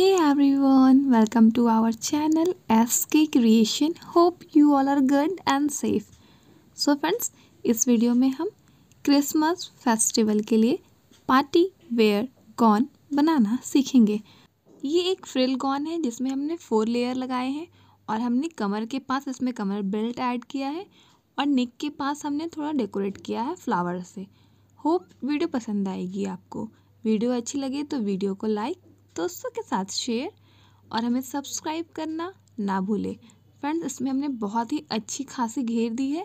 One welcome to our channel S K creation hope you all are good and safe so friends इस video में हम Christmas festival के लिए party wear gone बनाना सीखेंगे ये एक फ्रिल गॉन है जिसमें हमने फोर लेयर लगाए हैं और हमने कमर के पास इसमें कमर बेल्ट ऐड किया है और नेक के पास हमने थोड़ा डेकोरेट किया है फ्लावर से होप वीडियो पसंद आएगी आपको वीडियो अच्छी लगे तो वीडियो को लाइक दोस्तों के साथ शेयर और हमें सब्सक्राइब करना ना भूलें फ्रेंड्स इसमें हमने बहुत ही अच्छी खासी घेर दी है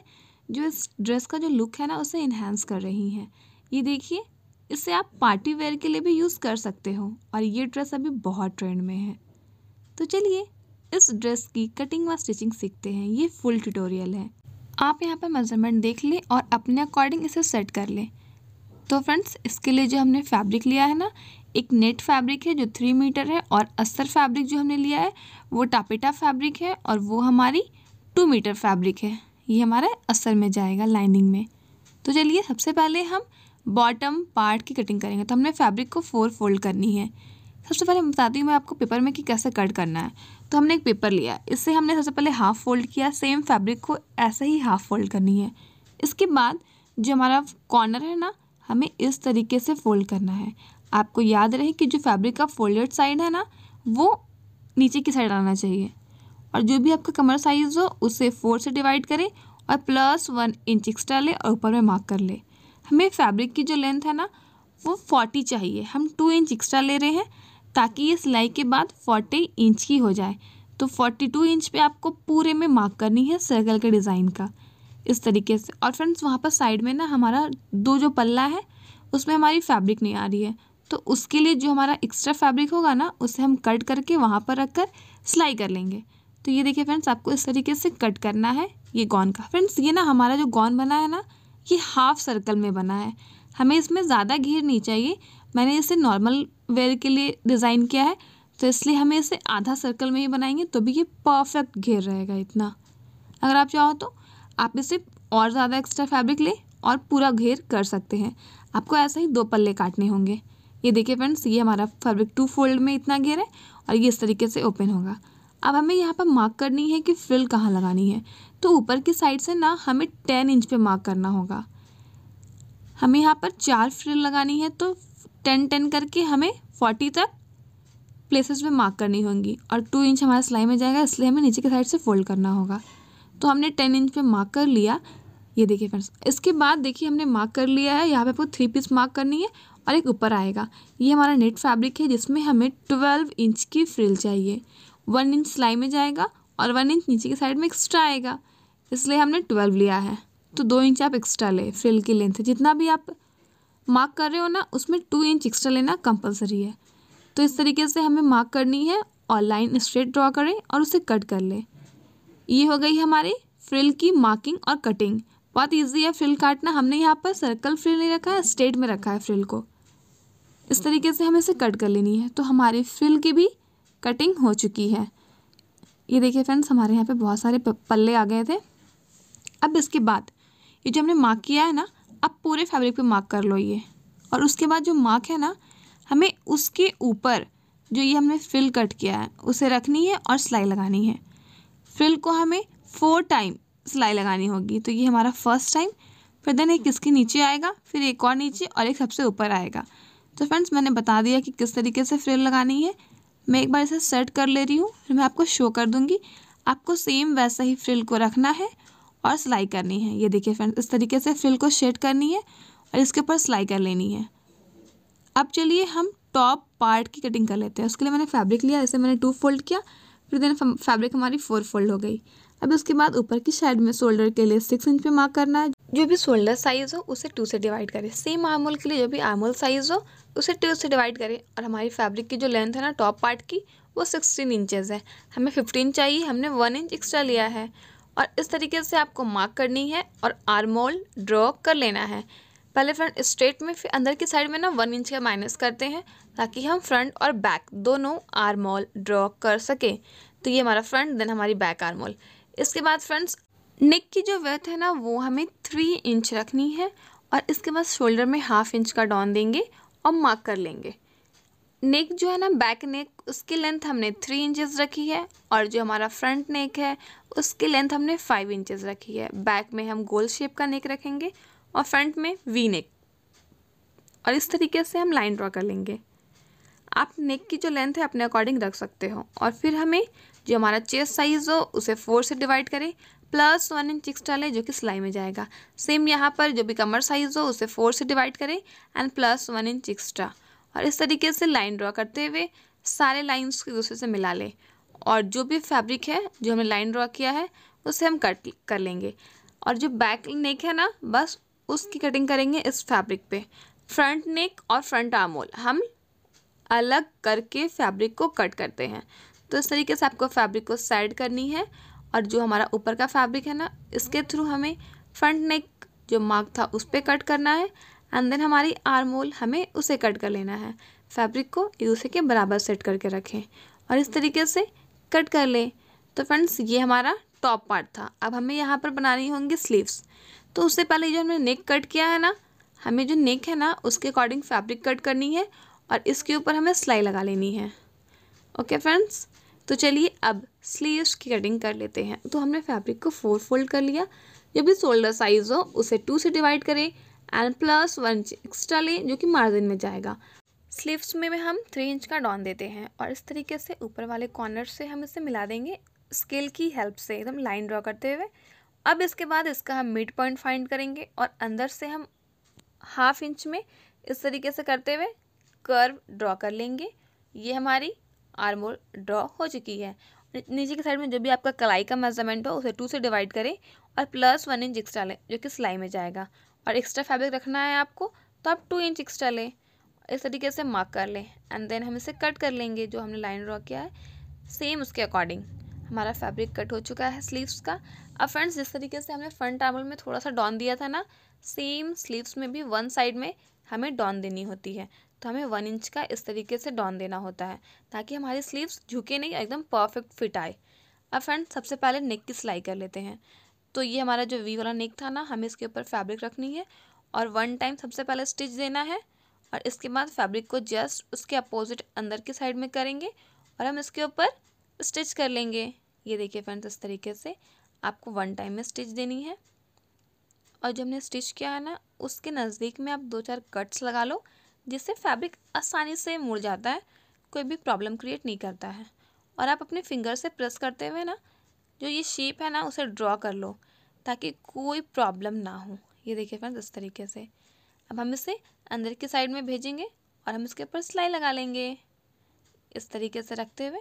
जो इस ड्रेस का जो लुक है ना उसे इन्हेंस कर रही हैं ये देखिए इसे आप पार्टी वेयर के लिए भी यूज़ कर सकते हो और ये ड्रेस अभी बहुत ट्रेंड में है तो चलिए इस ड्रेस की कटिंग व स्टिचिंग सीखते हैं ये फुल ट्यूटोरियल है आप यहाँ पर मेजरमेंट देख लें और अपने अकॉर्डिंग इसे सेट कर लें तो फ्रेंड्स इसके लिए जो हमने फैब्रिक लिया है ना एक नेट फैब्रिक है जो थ्री मीटर है और अस्तर फैब्रिक जो हमने लिया है वो टापेटा फैब्रिक है और वो हमारी टू मीटर फैब्रिक है ये हमारा अस्तर में जाएगा लाइनिंग में तो चलिए सबसे पहले हम बॉटम पार्ट की कटिंग करेंगे तो हमने फैब्रिक को फोर फोल्ड करनी है सबसे पहले बताती हूँ मैं आपको पेपर में कि कैसे कट करना है तो हमने एक पेपर लिया इससे हमने सबसे पहले हाफ फोल्ड किया सेम फैब्रिक को ऐसे ही हाफ फोल्ड करनी है इसके बाद जो हमारा कॉर्नर है ना हमें इस तरीके से फोल्ड करना है आपको याद रहे कि जो फैब्रिक का फोल्डेड साइड है ना वो नीचे की साइड आना चाहिए और जो भी आपका कमर साइज़ हो उसे फोर से डिवाइड करें और प्लस वन इंच एक्स्ट्रा लें और ऊपर में मार्क कर ले हमें फैब्रिक की जो लेंथ है ना वो फोर्टी चाहिए हम टू इंच एक्स्ट्रा ले रहे हैं ताकि ये सिलाई के बाद फोर्टी इंच की हो जाए तो फोर्टी टू इंच पे आपको पूरे में मार्क करनी है सर्कल के डिज़ाइन का इस तरीके से और फ्रेंड्स वहाँ पर साइड में ना हमारा दो जो पल्ला है उसमें हमारी फैब्रिक नहीं आ रही है तो उसके लिए जो हमारा एक्स्ट्रा फैब्रिक होगा ना उसे हम कट करके वहाँ पर रख कर सिलाई कर लेंगे तो ये देखिए फ्रेंड्स आपको इस तरीके से कट करना है ये गॉन का फ्रेंड्स ये ना हमारा जो गॉन बना है ना ये हाफ सर्कल में बना है हमें इसमें ज़्यादा घेर नहीं चाहिए मैंने इसे नॉर्मल वेयर के लिए डिज़ाइन किया है तो इसलिए हमें इसे आधा सर्कल में ही बनाएंगे तो भी ये परफेक्ट घेर रहेगा इतना अगर आप चाहो तो आप इसे और ज़्यादा एक्स्ट्रा फैब्रिक लें और पूरा घेर कर सकते हैं आपको ऐसा ही दो पल्ले काटने होंगे ये देखिए फ्रेंड्स ये हमारा फैब्रिक टू फोल्ड में इतना घेर है और ये इस तरीके से ओपन होगा अब हमें यहाँ पर मार्क करनी है कि फ्रिल कहाँ लगानी है तो ऊपर की साइड से ना हमें टेन इंच पे मार्क करना होगा हमें यहाँ पर चार फ्रिल लगानी है तो टेन टेन करके हमें फोर्टी तक प्लेसेस पे मार्क करनी होंगी और टू इंच हमारा सिलाई में जाएगा इसलिए हमें नीचे की साइड से फोल्ड करना होगा तो हमने टेन इंच पे मार्क कर लिया ये देखिए फ्रेंड्स इसके बाद देखिए हमने मार्क कर लिया है यहाँ पे आपको थ्री पीस मार्क करनी है और एक ऊपर आएगा ये हमारा नेट फैब्रिक है जिसमें हमें ट्वेल्व इंच की फ्रिल चाहिए वन इंच सिलाई में जाएगा और वन इंच नीचे की साइड में एक्स्ट्रा आएगा इसलिए हमने ट्वेल्व लिया है तो दो इंच आप एक्स्ट्रा लें फ्रिल की लेंथ जितना भी आप मार्क कर रहे हो ना उसमें टू इंच एक्स्ट्रा लेना कंपलसरी है तो इस तरीके से हमें मार्क करनी है और लाइन स्ट्रेट ड्रॉ करें और उसे कट कर लें ये हो गई हमारी फ्रिल की मार्किंग और कटिंग बहुत ईजी है फ्रिल काटना हमने यहाँ पर सर्कल फ्रिल नहीं रखा है स्ट्रेट में रखा है फ्रिल को इस तरीके से हमें इसे कट कर लेनी है तो हमारे फ्रिल की भी कटिंग हो चुकी है ये देखिए फ्रेंड्स हमारे यहाँ पे बहुत सारे पल्ले आ गए थे अब इसके बाद ये जो हमने मार्क किया है ना अब पूरे फैब्रिक पे मार्क कर लो ये और उसके बाद जो मार्क है ना हमें उसके ऊपर जो ये हमने फ्रिल कट किया है उसे रखनी है और सिलाई लगानी है फ्रिल को हमें फोर टाइम सिलाई लगानी होगी तो ये हमारा फर्स्ट टाइम फिर देन एक इसके नीचे आएगा फिर एक और नीचे और एक सबसे ऊपर आएगा तो फ्रेंड्स मैंने बता दिया कि किस तरीके से फ्रिल लगानी है मैं एक बार इसे सेट कर ले रही हूँ फिर मैं आपको शो कर दूँगी आपको सेम वैसा ही फ्रिल को रखना है और सिलाई करनी है ये देखिए फ्रेंड्स इस तरीके से फ्रिल को शेड करनी है और इसके ऊपर सिलाई कर लेनी है अब चलिए हम टॉप पार्ट की कटिंग कर लेते हैं उसके लिए मैंने फैब्रिक लिया इसे मैंने टू फोल्ड किया फिर देन फैब्रिक हमारी फोर फोल्ड हो गई अब उसके बाद ऊपर की साइड में शोल्डर के लिए सिक्स इंच पे मार्क करना है जो भी शोल्डर साइज़ हो उसे टू से डिवाइड करें सेम आमूल के लिए जो भी आर्मोल साइज़ हो उसे टू से डिवाइड करें और हमारी फैब्रिक की जो लेंथ है ना टॉप पार्ट की वो सिक्सटीन इंचेस है हमें फिफ्टीन चाहिए हमने वन इंच एक्स्ट्रा लिया है और इस तरीके से आपको मार्क करनी है और आरमोल ड्रॉ कर लेना है पहले फ्रंट स्ट्रेट में फिर अंदर की साइड में ना वन इंच का माइनस करते हैं ताकि हम फ्रंट और बैक दोनों आरमोल ड्रॉ कर सकें तो ये हमारा फ्रंट देन हमारी बैक आरमोल इसके बाद फ्रेंड्स नेक की जो वेथ है ना वो हमें थ्री इंच रखनी है और इसके बाद शोल्डर में हाफ इंच का डॉन देंगे और मार्क कर लेंगे नेक जो है ना बैक नेक उसकी लेंथ हमने थ्री इंचेस रखी है और जो हमारा फ्रंट नेक है उसकी लेंथ हमने फाइव इंचेस रखी है बैक में हम गोल शेप का नेक रखेंगे और फ्रंट में वी नेक और इस तरीके से हम लाइन ड्रॉ कर लेंगे आप नेक की जो लेंथ है अपने अकॉर्डिंग रख सकते हो और फिर हमें जो हमारा चेस्ट साइज़ हो उसे फोर से डिवाइड करें प्लस वन इंच एक्स्ट्रा लें जो कि सिलाई में जाएगा सेम यहाँ पर जो भी कमर साइज़ हो उसे फोर से डिवाइड करें and plus one inch extra और इस तरीके से लाइन ड्रॉ करते हुए सारे लाइन्स को दूसरे से मिला लें और जो भी फैब्रिक है जो हमने लाइन ड्रॉ किया है उसे हम कट कर लेंगे और जो बैक नेक है ना बस उसकी कटिंग करेंगे इस फैब्रिक पे फ्रंट नेक और फ्रंट आमोल हम अलग करके फैब्रिक को कट करते हैं तो इस तरीके से आपको फैब्रिक को साइड करनी है और जो हमारा ऊपर का फैब्रिक है ना इसके थ्रू हमें फ्रंट नेक जो मार्क था उस पर कट करना है एंड देन हमारी आर्मोल हमें उसे कट कर लेना है फैब्रिक को एक दूसरे के बराबर सेट करके रखें और इस तरीके से कट कर लें तो फ्रेंड्स ये हमारा टॉप पार्ट था अब हमें यहाँ पर बनानी होंगी स्लीव्स तो उससे पहले जो हमने नेक कट किया है ना हमें जो नेक है ना उसके अकॉर्डिंग फैब्रिक कट करनी है और इसके ऊपर हमें सिलाई लगा लेनी है ओके फ्रेंड्स तो चलिए अब स्लीव्स की कटिंग कर लेते हैं तो हमने फैब्रिक को फोर फोल्ड कर लिया जब भी शोल्डर साइज हो उसे टू से डिवाइड करें and plus one inch extra लें जो कि मार्जिन में जाएगा स्लीव्स में, भी हम थ्री इंच का डॉन देते हैं और इस तरीके से ऊपर वाले कॉर्नर से हम इसे मिला देंगे स्केल की हेल्प से एकदम लाइन ड्रॉ करते हुए अब इसके बाद इसका हम मिड पॉइंट फाइंड करेंगे और अंदर से हम हाफ इंच में इस तरीके से करते हुए कर्व ड्रॉ कर लेंगे ये हमारी आर्मोल ड्रॉ हो चुकी है नीचे की साइड में जो भी आपका कलाई का मेजरमेंट हो उसे टू से डिवाइड करें और प्लस वन इंच एक्स्ट्रा लें जो कि सिलाई में जाएगा और एक्स्ट्रा फैब्रिक रखना है आपको तो आप टू इंच एक्स्ट्रा लें इस तरीके से मार्क कर लें एंड देन हम इसे कट कर लेंगे जो हमने लाइन ड्रॉ किया है सेम उसके अकॉर्डिंग हमारा फैब्रिक कट हो चुका है स्लीव्स का अब फ्रेंड्स जिस तरीके से हमने फ्रंट आर्मल में थोड़ा सा डॉन दिया था ना सेम स्लीव्स में भी वन साइड में हमें डॉन देनी होती है तो हमें वन इंच का इस तरीके से डॉन देना होता है ताकि हमारी स्लीव्स झुके नहीं एकदम परफेक्ट फिट आए अब फ्रेंड सबसे पहले नेक की सिलाई कर लेते हैं तो ये हमारा जो वी वाला नेक था ना हमें इसके ऊपर फैब्रिक रखनी है और वन टाइम सबसे पहले स्टिच देना है और इसके बाद फैब्रिक को जस्ट उसके अपोजिट अंदर की साइड में करेंगे और हम इसके ऊपर स्टिच कर लेंगे ये देखिए फ्रेंड्स इस तरीके से आपको वन टाइम में स्टिच देनी है और जो हमने स्टिच किया है ना उसके नज़दीक में आप दो चार कट्स लगा लो जिससे फैब्रिक आसानी से मुड़ जाता है कोई भी प्रॉब्लम क्रिएट नहीं करता है और आप अपने फिंगर से प्रेस करते हुए ना जो ये शेप है ना उसे ड्रॉ कर लो ताकि कोई प्रॉब्लम ना हो ये देखिए फ्रेंड्स इस तरीके से अब हम इसे अंदर की साइड में भेजेंगे और हम इसके ऊपर सिलाई लगा लेंगे इस तरीके से रखते हुए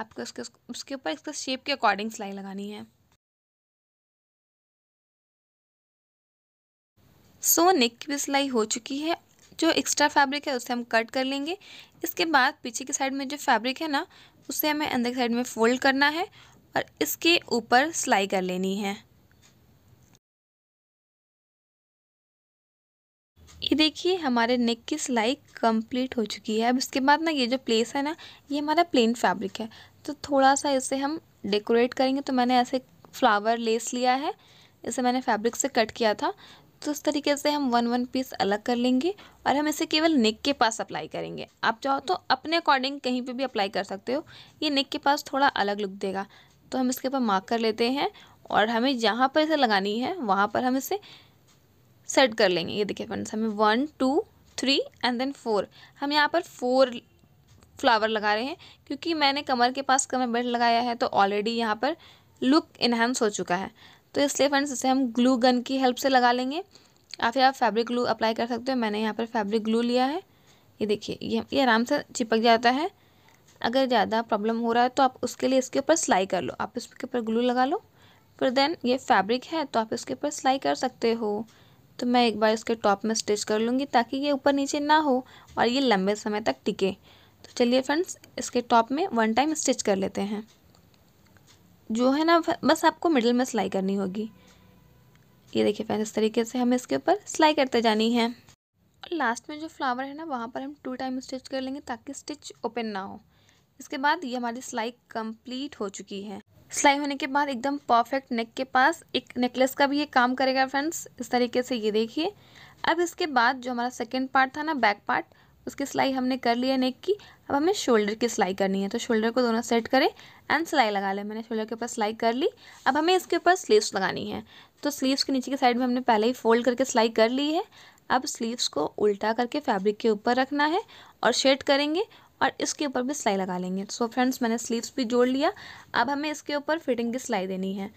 आपको उसके उसके ऊपर इसके शेप के अकॉर्डिंग सिलाई लगानी है सो so, नेक की भी सिलाई हो चुकी है जो एक्स्ट्रा फैब्रिक है उसे हम कट कर लेंगे इसके बाद पीछे की साइड में जो फैब्रिक है ना उसे हमें अंदर की साइड में फोल्ड करना है और इसके ऊपर सिलाई कर लेनी है ये देखिए हमारे नेक की सिलाई कंप्लीट हो चुकी है अब इसके बाद ना ये जो प्लेस है ना ये हमारा प्लेन फैब्रिक है तो थोड़ा सा इसे हम डेकोरेट करेंगे तो मैंने ऐसे फ्लावर लेस लिया है इसे मैंने फैब्रिक से कट किया था तो इस तरीके से हम वन वन पीस अलग कर लेंगे और हम इसे केवल नेक के पास अप्लाई करेंगे आप चाहो तो अपने अकॉर्डिंग कहीं पे भी अप्लाई कर सकते हो ये नेक के पास थोड़ा अलग लुक देगा तो हम इसके ऊपर मार्क कर लेते हैं और हमें जहाँ पर इसे लगानी है वहाँ पर हम इसे सेट कर लेंगे ये देखिए फ्रेंड्स हमें one two three and then four हम यहाँ पर फोर फ्लावर लगा रहे हैं क्योंकि मैंने कमर के पास कमर बेल्ट लगाया है तो ऑलरेडी यहाँ पर लुक इन्हेंस हो चुका है तो इसलिए फ्रेंड्स इसे हम ग्लू गन की हेल्प से लगा लेंगे या फिर आप फैब्रिक ग्लू अप्लाई कर सकते हो मैंने यहाँ पर फैब्रिक ग्लू लिया है ये देखिए ये ये आराम से चिपक जाता है अगर ज़्यादा प्रॉब्लम हो रहा है तो आप उसके लिए इसके ऊपर सिलाई कर लो आप इसके ऊपर ग्लू लगा लो फिर देन ये फैब्रिक है तो आप इसके ऊपर सिलाई कर सकते हो तो मैं एक बार इसके टॉप में स्टिच कर लूँगी ताकि ये ऊपर नीचे ना हो और ये लंबे समय तक टिके तो चलिए फ्रेंड्स इसके टॉप में वन टाइम स्टिच कर लेते हैं जो है ना बस आपको मिडिल में सिलाई करनी होगी ये देखिए फ्रेंड्स इस तरीके से हमें इसके ऊपर सिलाई करते जानी है और लास्ट में जो फ्लावर है ना वहाँ पर हम टू टाइम स्टिच कर लेंगे ताकि स्टिच ओपन ना हो इसके बाद ये हमारी सिलाई कंप्लीट हो चुकी है सिलाई होने के बाद एकदम परफेक्ट नेक के पास एक नेकलेस का भी ये काम करेगा फ्रेंड्स इस तरीके से ये देखिए अब इसके बाद जो हमारा सेकेंड पार्ट था ना बैक पार्ट उसकी सिलाई हमने कर ली है नेक की अब हमें शोल्डर की सिलाई करनी है तो शोल्डर को दोनों सेट करें एंड सिलाई लगा लें मैंने शोल्डर के ऊपर सिलाई कर ली अब हमें इसके ऊपर स्लीव्स लगानी है तो स्लीव्स के नीचे की साइड में हमने पहले ही फोल्ड करके सिलाई कर ली है अब स्लीव्स को उल्टा करके फैब्रिक के ऊपर रखना है और शेड करेंगे और इसके ऊपर भी सिलाई लगा लेंगे सो so फ्रेंड्स मैंने स्लीव्स भी जोड़ लिया अब हमें इसके ऊपर फिटिंग की सिलाई देनी है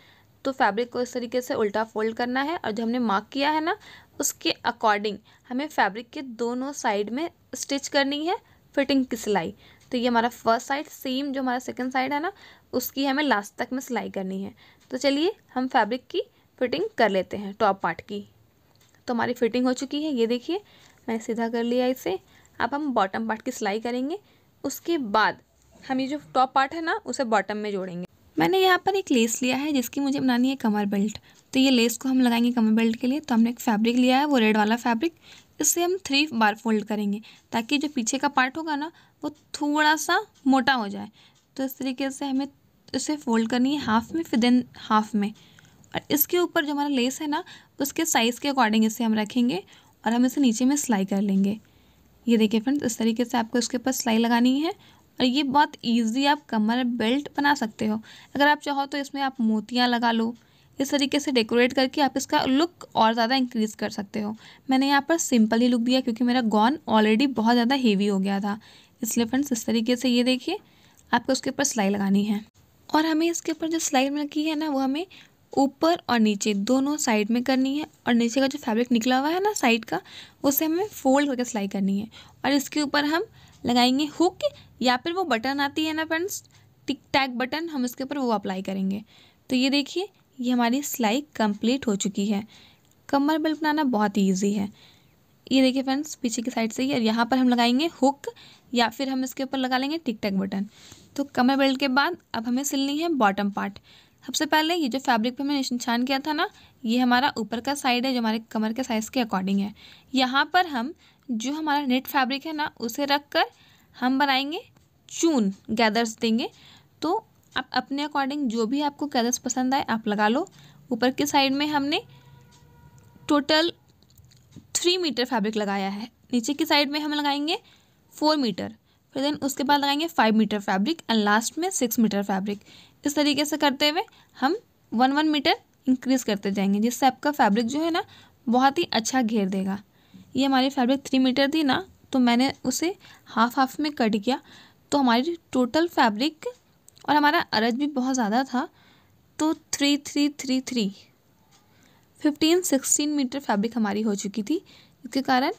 तो फैब्रिक को इस तरीके से उल्टा फोल्ड करना है और जो हमने मार्क किया है ना उसके अकॉर्डिंग हमें फैब्रिक के दोनों साइड में स्टिच करनी है फिटिंग की सिलाई तो ये हमारा फर्स्ट साइड सेम जो हमारा सेकंड साइड है ना उसकी हमें लास्ट तक में सिलाई करनी है तो चलिए हम फैब्रिक की फिटिंग कर लेते हैं टॉप पार्ट की तो हमारी फिटिंग हो चुकी है ये देखिए मैंने सीधा कर लिया इसे अब हम बॉटम पार्ट की सिलाई करेंगे उसके बाद हम ये जो टॉप पार्ट है ना उसे बॉटम में जोड़ेंगे मैंने यहाँ पर एक लेस लिया है जिसकी मुझे बनानी है कमर बेल्ट तो ये लेस को हम लगाएंगे कमर बेल्ट के लिए तो हमने एक फैब्रिक लिया है वो रेड वाला फैब्रिक इससे हम थ्री बार फोल्ड करेंगे ताकि जो पीछे का पार्ट होगा ना वो थोड़ा सा मोटा हो जाए तो इस तरीके से हमें इसे फोल्ड करनी है हाफ में फिर देन हाफ में और इसके ऊपर जो हमारा लेस है ना उसके साइज़ के अकॉर्डिंग इसे हम रखेंगे और हम इसे नीचे में सिलाई कर लेंगे ये देखिए फ्रेंड्स इस तरीके से आपको इसके ऊपर सिलाई लगानी है और ये बहुत इजी आप कमर बेल्ट बना सकते हो अगर आप चाहो तो इसमें आप मोतियाँ लगा लो इस तरीके से डेकोरेट करके आप इसका लुक और ज़्यादा इंक्रीज़ कर सकते हो मैंने यहाँ पर सिंपल ही लुक दिया क्योंकि मेरा गॉन ऑलरेडी बहुत ज़्यादा हेवी हो गया था इसलिए फ्रेंड्स इस तरीके से ये देखिए आपको उसके ऊपर सिलाई लगानी है और हमें इसके ऊपर जो सिलाई लगी है ना वो हमें ऊपर और नीचे दोनों साइड में करनी है और नीचे का जो फैब्रिक निकला हुआ है ना साइड का उसे हमें फोल्ड करके सिलाई करनी है और इसके ऊपर हम लगाएंगे हुक या फिर वो बटन आती है ना फ्रेंड्स टिक टैक बटन हम इसके ऊपर वो अप्लाई करेंगे तो ये देखिए ये हमारी सिलाई कंप्लीट हो चुकी है कमर बेल्ट बनाना बहुत ईजी है ये देखिए फ्रेंड्स पीछे की साइड से ही और यहाँ पर हम लगाएंगे हुक या फिर हम इसके ऊपर लगा लेंगे टिक टैक बटन तो कमर बेल्ट के बाद अब हमें सिलनी है बॉटम पार्ट सबसे पहले ये जो फैब्रिक पे हमने निशान किया था ना ये हमारा ऊपर का साइड है जो हमारे कमर के साइज़ के अकॉर्डिंग है यहाँ पर हम जो हमारा नेट फैब्रिक है ना उसे रख कर हम बनाएंगे चून गैदर्स देंगे तो आप अपने अकॉर्डिंग जो भी आपको कलर्स पसंद आए आप लगा लो ऊपर के साइड में हमने टोटल थ्री मीटर फैब्रिक लगाया है नीचे की साइड में हम लगाएंगे फोर मीटर फिर देन उसके बाद लगाएंगे five metre fabric and last में सिक्स मीटर फैब्रिक इस तरीके से करते हुए हम वन वन मीटर इंक्रीज़ करते जाएंगे जिससे आपका फैब्रिक जो है ना बहुत ही अच्छा घेर देगा ये हमारी फैब्रिक थ्री मीटर थी ना तो मैंने उसे हाफ हाफ में कट किया तो हमारी टोटल फैब्रिक और हमारा अरज भी बहुत ज़्यादा था तो three three three three fifteen sixteen metre fabric हमारी हो चुकी थी इसके कारण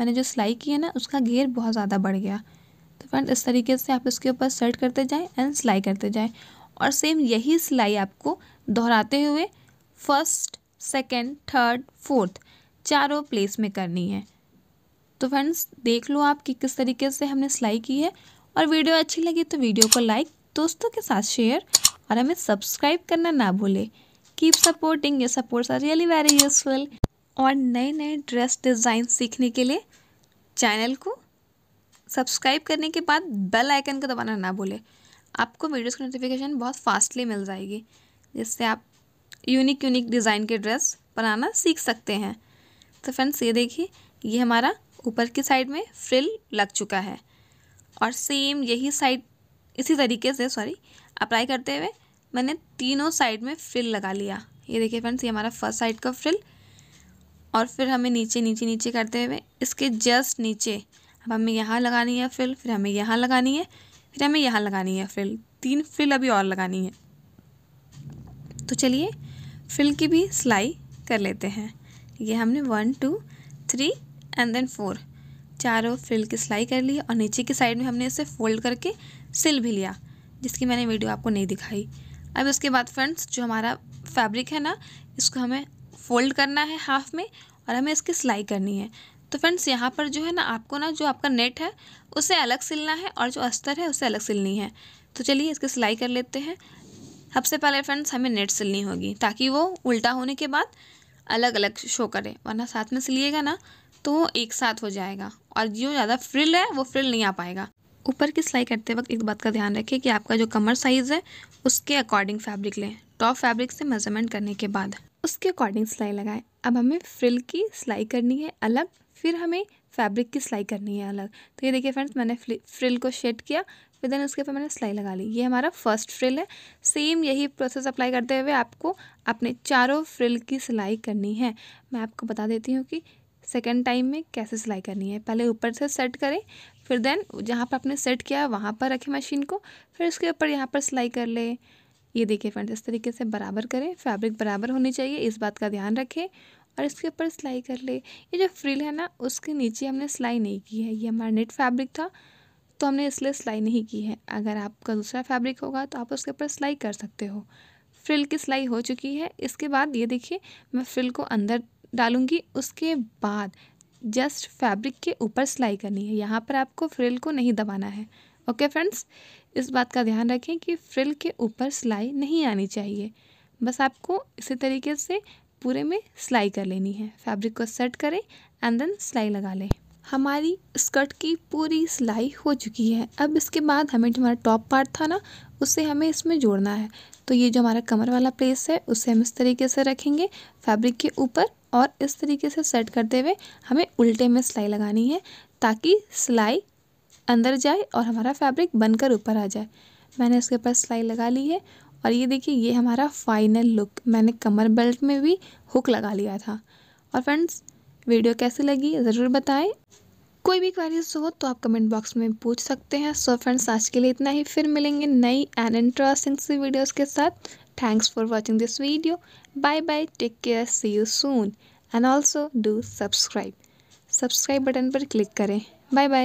मैंने जो सिलाई की है ना उसका घेर बहुत ज़्यादा बढ़ गया तो फ्रेंड इस तरीके से आप इसके ऊपर सर्ट करते जाएँ एंड सिलाई करते जाएँ और सेम यही सिलाई आपको दोहराते हुए फर्स्ट सेकेंड थर्ड फोर्थ चारों प्लेस में करनी है तो फ्रेंड्स देख लो आप कि किस तरीके से हमने सिलाई की है और वीडियो अच्छी लगी तो वीडियो को लाइक दोस्तों के साथ शेयर और हमें सब्सक्राइब करना ना भूलें कीप सपोर्टिंग ये supports are really very useful और नए नए ड्रेस डिज़ाइन सीखने के लिए चैनल को सब्सक्राइब करने के बाद बेल आइकन को दबाना ना भूलें आपको वीडियोस की नोटिफिकेशन बहुत फास्टली मिल जाएगी जिससे आप यूनिक यूनिक डिज़ाइन के ड्रेस बनाना सीख सकते हैं तो फ्रेंड्स ये देखिए ये हमारा ऊपर की साइड में फ्रिल लग चुका है और सेम यही साइड इसी तरीके से सॉरी अप्लाई करते हुए मैंने तीनों साइड में फ्रिल लगा लिया ये देखिए फ्रेंड्स ये हमारा फर्स्ट साइड का फ्रिल और फिर हमें नीचे नीचे नीचे करते हुए इसके जस्ट नीचे अब हमें यहाँ लगानी है फ्रिल फिर हमें यहाँ लगानी है फिर हमें यहाँ लगानी है फ्रिल तीन फ्रिल अभी और लगानी है तो चलिए फ्रिल की भी सिलाई कर लेते हैं ये हमने one two three and then four चारों फ्रिल की सिलाई कर ली और नीचे की साइड में हमने इसे फोल्ड करके सिल भी लिया जिसकी मैंने वीडियो आपको नहीं दिखाई अब उसके बाद फ्रेंड्स जो हमारा फैब्रिक है ना इसको हमें फोल्ड करना है हाफ में और हमें इसकी सिलाई करनी है तो फ्रेंड्स यहाँ पर जो है ना आपको ना जो आपका नेट है उसे अलग सिलना है और जो अस्तर है उसे अलग सिलनी है तो चलिए इसकी सिलाई कर लेते हैं सबसे पहले फ्रेंड्स हमें नेट सिलनी होगी ताकि वो उल्टा होने के बाद अलग अलग शो करे वरना साथ में सिलिएगा ना तो वो एक साथ हो जाएगा और जो ज़्यादा फ्रिल है वो फ्रिल नहीं आ पाएगा ऊपर की सिलाई करते वक्त एक बात का ध्यान रखें कि आपका जो कमर साइज़ है उसके अकॉर्डिंग फैब्रिक लें टॉप फैब्रिक से मेजरमेंट करने के बाद उसके अकॉर्डिंग सिलाई लगाएं अब हमें फ्रिल की सिलाई करनी है अलग फिर हमें फैब्रिक की सिलाई करनी है अलग तो ये देखिए फ्रेंड्स मैंने फ्रिल को शेड किया फिर देन उसके ऊपर मैंने सिलाई लगा ली ये हमारा फर्स्ट फ्रिल है सेम यही प्रोसेस अप्लाई करते हुए आपको अपने चारों फ्रिल की सिलाई करनी है मैं आपको बता देती हूँ कि सेकेंड टाइम में कैसे सिलाई करनी है पहले ऊपर से सेट करें फिर देन जहाँ पर आपने सेट किया है वहाँ पर रखें मशीन को फिर उसके ऊपर यहाँ पर सिलाई कर ले ये देखिए फ्रेंड्स इस तरीके से बराबर करें फैब्रिक बराबर होनी चाहिए इस बात का ध्यान रखें और इसके ऊपर सिलाई कर ले ये जो फ्रिल है ना उसके नीचे हमने सिलाई नहीं की है ये हमारा नेट फैब्रिक था तो हमने इसलिए सिलाई नहीं की है अगर आपका दूसरा फैब्रिक होगा तो आप उसके ऊपर सिलाई कर सकते हो फ्रिल की सिलाई हो चुकी है इसके बाद ये देखिए मैं फ्रिल को अंदर डालूँगी उसके बाद जस्ट फैब्रिक के ऊपर सिलाई करनी है यहाँ पर आपको फ्रिल को नहीं दबाना है ओके फ्रेंड्स इस बात का ध्यान रखें कि फ्रिल के ऊपर सिलाई नहीं आनी चाहिए बस आपको इसी तरीके से पूरे में सिलाई कर लेनी है फैब्रिक को सेट करें एंड देन सिलाई लगा लें हमारी स्कर्ट की पूरी सिलाई हो चुकी है अब इसके बाद हमें जो हमारा टॉप पार्ट था ना उसे हमें इसमें जोड़ना है तो ये जो हमारा कमर वाला प्लेस है उसे हम इस तरीके से रखेंगे फैब्रिक के ऊपर और इस तरीके से सेट करते हुए हमें उल्टे में सिलाई लगानी है ताकि सिलाई अंदर जाए और हमारा फैब्रिक बनकर ऊपर आ जाए मैंने इसके ऊपर सिलाई लगा ली है और ये देखिए ये हमारा फाइनल लुक मैंने कमर बेल्ट में भी हुक लगा लिया था और फ्रेंड्स वीडियो कैसी लगी ज़रूर बताएं कोई भी क्वारीज हो तो आप कमेंट बॉक्स में पूछ सकते हैं सो फ्रेंड्स आज के लिए इतना ही फिर मिलेंगे नई एंड इंटरेस्टिंग सी वीडियोज़ के साथ thanks for watching this video Bye bye, take care, see you soon. And also do subscribe. Subscribe button पर क्लिक करें बाय बाय